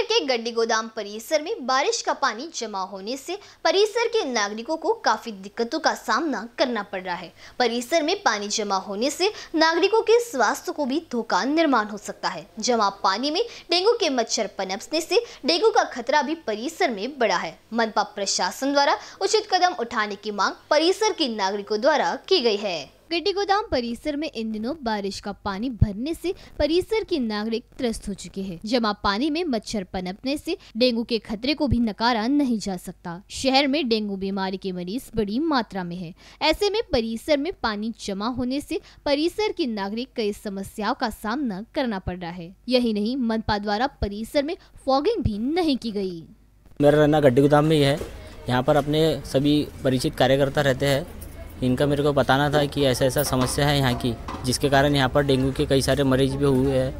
शहर के गड्डी गोदाम परिसर में बारिश का पानी जमा होने से परिसर के नागरिकों को काफी दिक्कतों का सामना करना पड़ रहा है परिसर में पानी जमा होने से नागरिकों के स्वास्थ्य को भी धोखा निर्माण हो सकता है जमा पानी में डेंगू के मच्छर पनपने से डेंगू का खतरा भी परिसर में बड़ा है मनपा प्रशासन द्वारा उचित कदम उठाने की मांग परिसर के नागरिकों द्वारा की गई है गड्डी गोदाम परिसर में इन दिनों बारिश का पानी भरने से परिसर के नागरिक त्रस्त हो चुके हैं जमा पानी में मच्छर पनपने से डेंगू के खतरे को भी नकारा नहीं जा सकता शहर में डेंगू बीमारी के मरीज बड़ी मात्रा में है ऐसे में परिसर में पानी जमा होने से परिसर के नागरिक कई समस्याओं का सामना करना पड़ रहा है यही नहीं मनपा द्वारा परिसर में फॉगिंग भी नहीं की गयी मेरा रहना गड्ढे गोदाम में ही है यहाँ पर अपने सभी परिचित कार्यकर्ता रहते हैं इनका मेरे को बताना था कि ऐसा ऐसा समस्या है यहाँ की जिसके कारण यहाँ पर डेंगू के कई सारे मरीज भी हुए हैं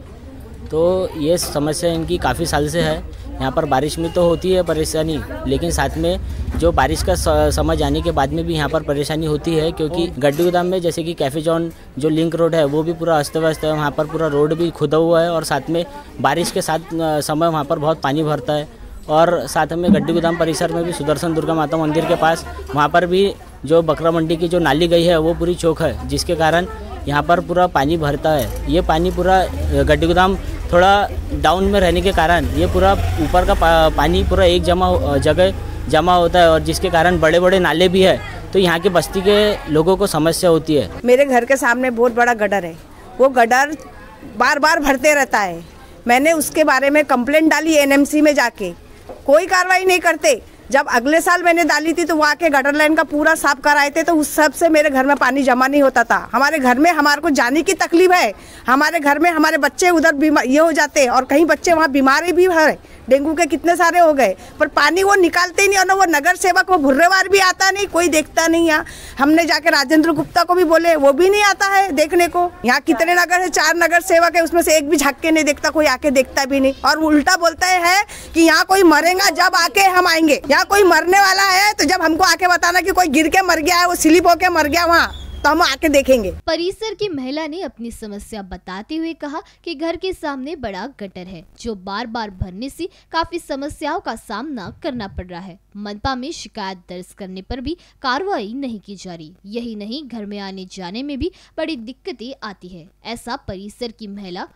तो ये समस्या इनकी काफ़ी साल से है यहाँ पर बारिश में तो होती है परेशानी लेकिन साथ में जो बारिश का समय जाने के बाद में भी यहाँ पर परेशानी होती है क्योंकि गड्ढी गोदाम में जैसे कि कैफे जॉन जो लिंक रोड है वो भी पूरा अस्त व्यस्त है वहाँ पर पूरा रोड भी खुदा हुआ है और साथ में बारिश के साथ समय वहाँ पर बहुत पानी भरता है और साथ में गड्ढी गोदाम परिसर में भी सुदर्शन दुर्गा माता मंदिर के पास वहाँ पर भी जो बकरा मंडी की जो नाली गई है वो पूरी चौक है जिसके कारण यहाँ पर पूरा पानी भरता है ये पानी पूरा गड्ढे गोदाम थोड़ा डाउन में रहने के कारण ये पूरा ऊपर का पा, पानी पूरा एक जमा जगह जमा होता है और जिसके कारण बड़े बड़े नाले भी है तो यहाँ के बस्ती के लोगों को समस्या होती है मेरे घर के सामने बहुत बड़ा गडर है वो गडर बार बार भरते रहता है मैंने उसके बारे में कंप्लेंट डाली एनएमसी में जाके कोई कार्रवाई नहीं करते जब अगले साल मैंने डाली थी तो वहाँ के गटर लाइन का पूरा साफ कराए थे तो उस सब से मेरे घर में पानी जमा नहीं होता था हमारे घर में हमारे को जाने की तकलीफ है हमारे घर में हमारे बच्चे उधर ये हो जाते हैं और कहीं बच्चे वहाँ बीमारी भी है डेंगू के कितने सारे हो गए पर पानी वो निकालते ही नहीं और ना वो नगर सेवक वो भुर्रेवार भी आता नहीं कोई देखता नहीं यहाँ हमने जाके राजेंद्र गुप्ता को भी बोले वो भी नहीं आता है देखने को यहाँ कितने नगर है चार नगर सेवक है उसमें से एक भी झक्के नहीं देखता कोई आके देखता भी नहीं और उल्टा बोलता है कि यहाँ कोई मरेगा जब आके हम आएंगे यहाँ यहाँ कोई मरने वाला है तो जब हमको आके बताना कि कोई गिर के मर गया है वो स्लिप होके मर गया वहाँ तो हम आके देखेंगे परिसर की महिला ने अपनी समस्या बताते हुए कहा कि घर के सामने बड़ा गटर है जो बार बार भरने से काफी समस्याओं का सामना करना पड़ रहा है मनपा में शिकायत दर्ज करने पर भी कार्रवाई नहीं की जा रही यही नहीं घर में आने जाने में भी बड़ी दिक्कतें आती है ऐसा परिसर की महिला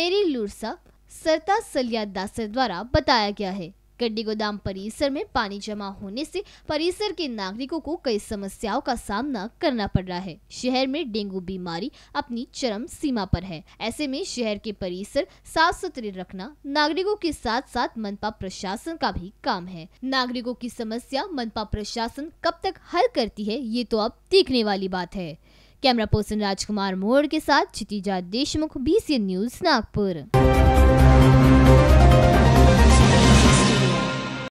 मेरी लुरसा सरता सलिया दासर द्वारा बताया गया है गड्डी गोदाम परिसर में पानी जमा होने से परिसर के नागरिकों को कई समस्याओं का सामना करना पड़ रहा है शहर में डेंगू बीमारी अपनी चरम सीमा पर है ऐसे में शहर के परिसर साफ सुथरे रखना नागरिकों के साथ साथ मनपा प्रशासन का भी काम है नागरिकों की समस्या मनपा प्रशासन कब तक हल करती है ये तो अब देखने वाली बात है कैमरा पर्सन राजकुमार मोड़ के साथ क्षितिजा देशमुख बी न्यूज नागपुर